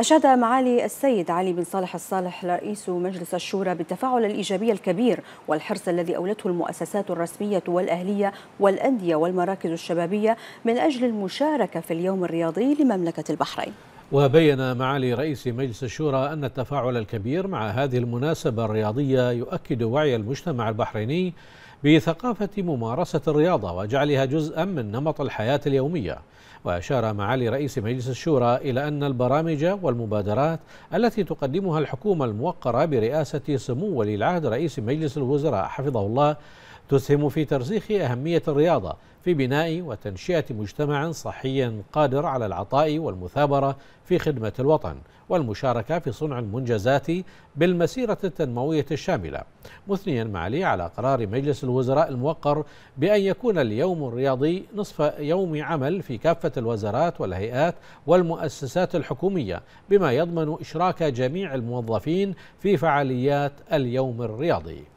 أشاد معالي السيد علي بن صالح الصالح رئيس مجلس الشورى بالتفاعل الإيجابي الكبير والحرص الذي أولته المؤسسات الرسمية والأهلية والأندية والمراكز الشبابية من أجل المشاركة في اليوم الرياضي لمملكة البحرين وبين معالي رئيس مجلس الشورى أن التفاعل الكبير مع هذه المناسبة الرياضية يؤكد وعي المجتمع البحريني بثقافة ممارسة الرياضة وجعلها جزءا من نمط الحياة اليومية وأشار معالي رئيس مجلس الشورى إلى أن البرامج والمبادرات التي تقدمها الحكومة الموقرة برئاسة سمو ولي العهد رئيس مجلس الوزراء حفظه الله تسهم في ترسيخ أهمية الرياضة في بناء وتنشئة مجتمع صحي قادر على العطاء والمثابرة في خدمة الوطن والمشاركة في صنع المنجزات بالمسيرة التنموية الشاملة مثنيا معالي على قرار مجلس الوزراء الموقر بأن يكون اليوم الرياضي نصف يوم عمل في كافة الوزارات والهيئات والمؤسسات الحكومية بما يضمن إشراك جميع الموظفين في فعاليات اليوم الرياضي